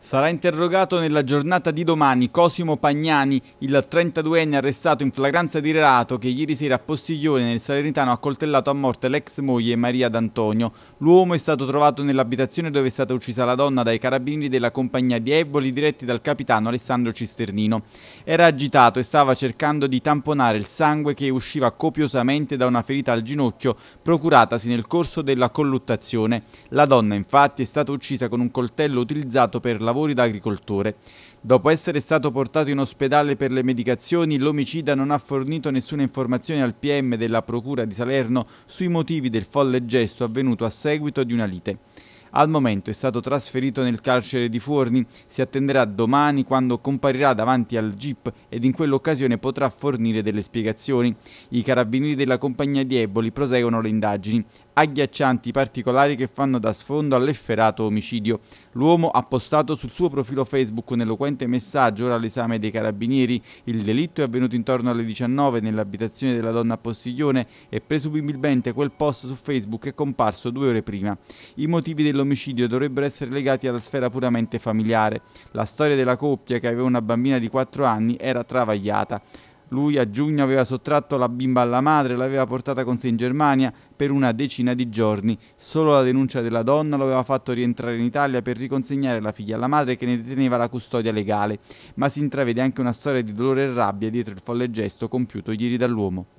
Sarà interrogato nella giornata di domani Cosimo Pagnani, il 32enne arrestato in flagranza di reato che ieri sera a Postiglione nel Salernitano ha coltellato a morte l'ex moglie Maria D'Antonio. L'uomo è stato trovato nell'abitazione dove è stata uccisa la donna dai carabinieri della compagnia di Eboli diretti dal capitano Alessandro Cisternino. Era agitato e stava cercando di tamponare il sangue che usciva copiosamente da una ferita al ginocchio procuratasi nel corso della colluttazione. La donna infatti è stata uccisa con un coltello utilizzato per la lavori da agricoltore. Dopo essere stato portato in ospedale per le medicazioni, l'omicida non ha fornito nessuna informazione al PM della Procura di Salerno sui motivi del folle gesto avvenuto a seguito di una lite. Al momento è stato trasferito nel carcere di Forni, si attenderà domani quando comparirà davanti al GIP ed in quell'occasione potrà fornire delle spiegazioni. I carabinieri della compagnia di Eboli proseguono le indagini agghiaccianti particolari che fanno da sfondo all'efferato omicidio. L'uomo ha postato sul suo profilo Facebook un eloquente messaggio ora all'esame dei carabinieri. Il delitto è avvenuto intorno alle 19 nell'abitazione della donna a Postiglione e presumibilmente quel post su Facebook è comparso due ore prima. I motivi dell'omicidio dovrebbero essere legati alla sfera puramente familiare. La storia della coppia che aveva una bambina di 4 anni era travagliata. Lui a giugno aveva sottratto la bimba alla madre, e l'aveva portata con sé in Germania per una decina di giorni. Solo la denuncia della donna lo aveva fatto rientrare in Italia per riconsegnare la figlia alla madre che ne deteneva la custodia legale. Ma si intravede anche una storia di dolore e rabbia dietro il folle gesto compiuto ieri dall'uomo.